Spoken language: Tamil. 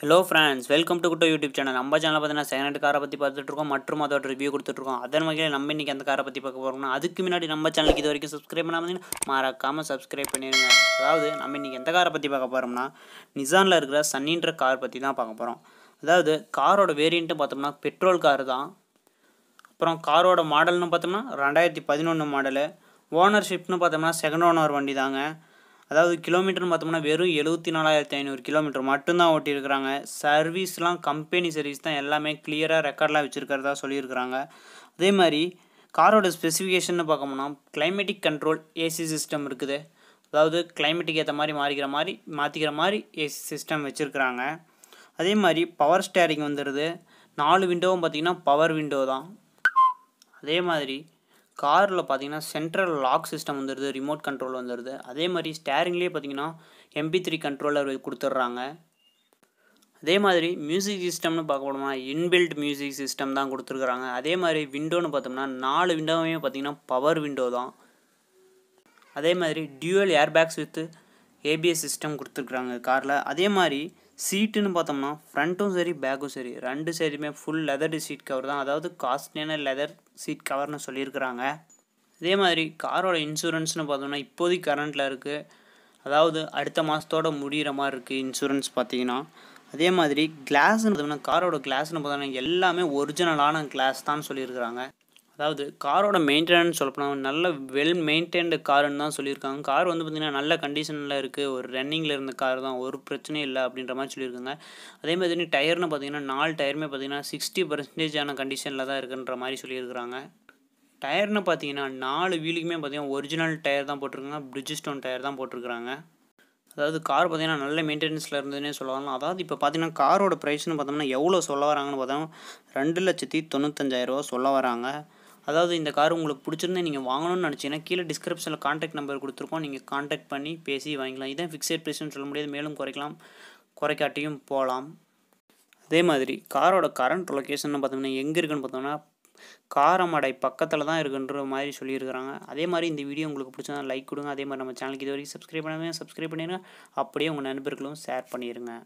ஹலோ ஃப்ரெண்ட்ஸ் வெல்கம் டு குட்டோ யூடியூப் சேனல் நம்ம சேனலில் பார்த்தீங்கன்னா செகண்ட் காரை பற்றி பார்த்துட்ருக்கோம் மற்றும் அதோட ரிவ்யூ கொடுத்துட்ருக்கோம் அதன் வகையில் நம்ம இன்றைக்கி அந்த காரை பற்றி பார்க்க போகிறோம் அதுக்கு முன்னாடி நம்ம சேனலுக்கு இது வரைக்கும் சப்ஸ்கிரைப் பண்ணாமல் மறக்காமல் சப்ஸ்கிரைப் பண்ணிடுங்க அதாவது நம்ம இன்றைக்கி எந்த காரை பற்றி பார்க்க போகிறோம்னா நிசானில் இருக்கிற சன்னின்ற கார் பற்றி தான் பார்க்க போகிறோம் அதாவது காரோட வேரியண்ட்டு பார்த்தோம்னா பெட்ரோல் கார் தான் அப்புறம் காரோட மாடல்னு பார்த்தோம்னா ரெண்டாயிரத்தி பதினொன்று மாடலு ஓனர்ஷிப்னு பார்த்தோம்னா செகண்ட் ஓனர் வண்டி தாங்க அதாவது கிலோமீட்டர் பார்த்தோம்னா வெறும் எழுபத்தி நாலாயிரத்தி ஐநூறு கிலோமீட்டர் மட்டும்தான் ஓட்டியிருக்கிறாங்க சர்வீஸ்லாம் கம்பெனி சர்வீஸ் தான் எல்லாமே கிளியராக ரெக்கார்டெலாம் வச்சுருக்கிறதா சொல்லியிருக்கிறாங்க அதே மாதிரி காரோட ஸ்பெசிஃபிகேஷன் பார்க்கணும்னா கிளைமேட்டிக் கண்ட்ரோல் ஏசி சிஸ்டம் இருக்குது அதாவது கிளைமேட்டுக்கு ஏற்ற மாதிரி மாறிக்கிற மாதிரி மாற்றிக்கிற மாதிரி ஏசி சிஸ்டம் வச்சுருக்கிறாங்க அதே மாதிரி பவர் ஸ்டேரிங் வந்துடுது நாலு விண்டோவும் பார்த்திங்கன்னா பவர் விண்டோ தான் அதே மாதிரி காரில் பார்த்தீங்கன்னா சென்ட்ரல் லாக் சிஸ்டம் வந்துடுது ரிமோட் கண்ட்ரோல் வந்துடுது அதே மாதிரி ஸ்டேரிங்லேயே பார்த்தீங்கன்னா எம்பி த்ரீ கண்ட்ரோலர் கொடுத்துட்றாங்க அதே மாதிரி மியூசிக் சிஸ்டம்னு பார்க்க போனோம்னா இன்பில்ட் மியூசிக் சிஸ்டம் தான் கொடுத்துருக்குறாங்க அதே மாதிரி விண்டோன்னு பார்த்தோம்னா நாலு விண்டோவையும் பார்த்தீங்கன்னா பவர் விண்டோ தான் அதே மாதிரி dual airbags with ABS system கொடுத்துருக்குறாங்க காரில் அதே மாதிரி சீட்டுன்னு பார்த்தோம்னா ஃப்ரண்ட்டும் சரி பேக்கும் சரி ரெண்டு சைடுமே ஃபுல் லெதர்டு சீட் கவர் தான் அதாவது காஸ்ட்லியான லெதர் சீட் கவர்னு சொல்லியிருக்கிறாங்க அதே மாதிரி காரோட இன்சூரன்ஸ்னு பார்த்தோம்னா இப்போதைக்கு கரண்ட்டில் இருக்குது அதாவது அடுத்த மாதத்தோட முடிகிற மாதிரி இருக்குது இன்சூரன்ஸ் பார்த்தீங்கன்னா அதே மாதிரி கிளாஸ்னு பார்த்தோம்னா காரோட கிளாஸ்னு பார்த்தோம்னா எல்லாமே ஒரிஜினலான கிளாஸ் தான் சொல்லியிருக்கிறாங்க அதாவது காரோட மெயின்டெனன்ஸ் சொல்லப்போனால் நல்ல வெல் மெயின்டைன்டு காருன்னு தான் சொல்லியிருக்காங்க கார் வந்து பார்த்திங்கன்னா நல்ல கண்டிஷனில் இருக்குது ஒரு ரன்னிங்கில் இருந்த கார் தான் ஒரு பிரச்சனையும் இல்லை அப்படின்ற மாதிரி சொல்லியிருக்காங்க அதே மாதிரி டயர்னு பார்த்திங்கன்னா நாலு டயருமே பார்த்திங்கன்னா சிக்ஸ்டி பர்சன்டேஜான கண்டிஷனில் தான் இருக்குன்ற மாதிரி சொல்லியிருக்கிறாங்க டயர்னு பார்த்தீங்கன்னா நாலு வீலுக்குமே பார்த்திங்கன்னா ஒரிஜினல் டயர் தான் போட்டிருக்காங்க பிரிட்ஜ் ஸ்டோன் டயர் தான் போட்டிருக்கிறாங்க அதாவது கார் பார்த்திங்கன்னா நல்ல மெயின்டெனன்ஸில் இருந்ததுன்னே சொல்லலாம் அதாவது இப்போ பார்த்தீங்கன்னா காரோட ப்ரைஸ்னு பார்த்தோம்னா எவ்வளோ சொல்ல வராங்கன்னு பார்த்தோம் ரெண்டு லட்சத்தி தொண்ணூத்தஞ்சாயிரரூவா சொல்ல வராங்க அதாவது இந்த கார் உங்களுக்கு பிடிச்சிருந்தா நீங்கள் வாங்கணும்னு நினச்சிங்கன்னா கீழே டிஸ்கிரிப்ஷனில் காண்டாக்ட் நம்பர் கொடுத்துருக்கோம் நீங்கள் காண்டாக்ட் பண்ணி பேசி வாங்கிக்கலாம் இதான் ஃபிக்ஸட் ப்ரைஸ்னு சொல்ல முடியாது மேலும் குறைக்கலாம் குறைக்காட்டியும் போகலாம் அதே மாதிரி காரோட கரண்ட் லொக்கேஷன் பார்த்தோம்னா எங்கே இருக்குன்னு பார்த்தோம்னா காரமடை பக்கத்தில் தான் இருக்குன்ற மாதிரி சொல்லியிருக்கிறாங்க அதே மாதிரி இந்த வீடியோ உங்களுக்கு பிடிச்சதான் லைக் கொடுங்க அதே மாதிரி நம்ம சேனலுக்கு இது வரைக்கும் சப்ஸ்கிரைப் பண்ணாமல் சப்ஸ்கிரைப் பண்ணிடுங்க அப்படியே உங்கள் நண்பர்களும் ஷேர் பண்ணிடுங்க